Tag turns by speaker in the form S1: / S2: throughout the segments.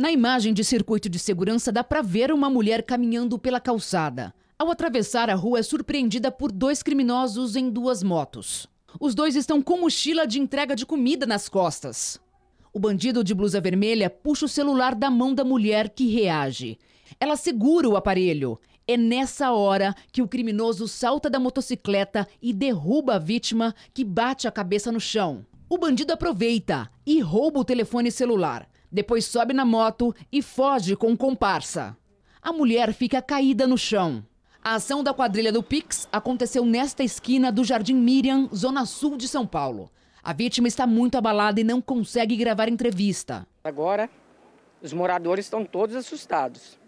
S1: Na imagem de circuito de segurança dá para ver uma mulher caminhando pela calçada. Ao atravessar a rua, é surpreendida por dois criminosos em duas motos. Os dois estão com mochila de entrega de comida nas costas. O bandido de blusa vermelha puxa o celular da mão da mulher que reage. Ela segura o aparelho. É nessa hora que o criminoso salta da motocicleta e derruba a vítima, que bate a cabeça no chão. O bandido aproveita e rouba o telefone celular. Depois sobe na moto e foge com um comparsa. A mulher fica caída no chão. A ação da quadrilha do Pix aconteceu nesta esquina do Jardim Miriam, zona sul de São Paulo. A vítima está muito abalada e não consegue gravar entrevista.
S2: Agora, os moradores estão todos assustados.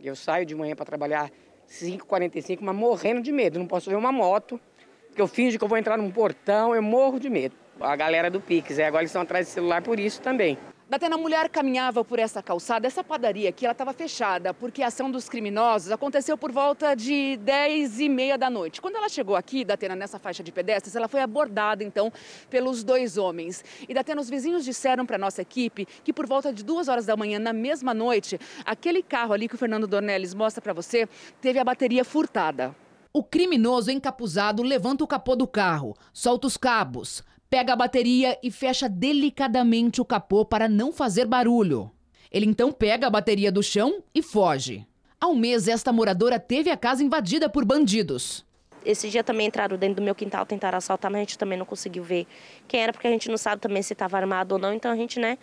S2: Eu saio de manhã para trabalhar 5h45, mas morrendo de medo. Não posso ver uma moto, porque eu finjo que eu vou entrar num portão, eu morro de medo. A galera do Pix, é, agora eles estão atrás de celular por isso também. Datena, a mulher caminhava por
S1: essa calçada, essa padaria aqui, ela estava fechada, porque a ação dos criminosos aconteceu por volta de 10 e meia da noite. Quando ela chegou aqui, Datena, nessa faixa de pedestres, ela foi abordada, então, pelos dois homens. E, Datena, os vizinhos disseram para nossa equipe que por volta de duas horas da manhã, na mesma noite, aquele carro ali que o Fernando Dornelles mostra para você, teve a bateria furtada. O criminoso encapuzado levanta o capô do carro, solta os cabos, pega a bateria e fecha delicadamente o capô para não fazer barulho. Ele então pega a bateria do chão e foge. Há um mês, esta moradora teve a casa
S3: invadida por bandidos. Esse dia também entraram dentro do meu quintal, tentaram assaltar, mas a gente também não conseguiu ver quem era, porque a gente não sabe também se estava armado ou não, então a gente, né,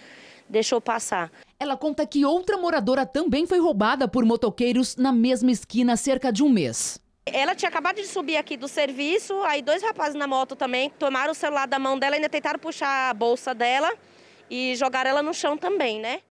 S3: deixou passar. Ela
S1: conta que outra moradora também foi roubada por motoqueiros na mesma esquina há cerca de um mês.
S3: Ela tinha acabado de subir aqui do serviço, aí dois rapazes na moto também tomaram o celular da mão dela, ainda tentaram puxar a bolsa dela e jogaram ela no chão também, né?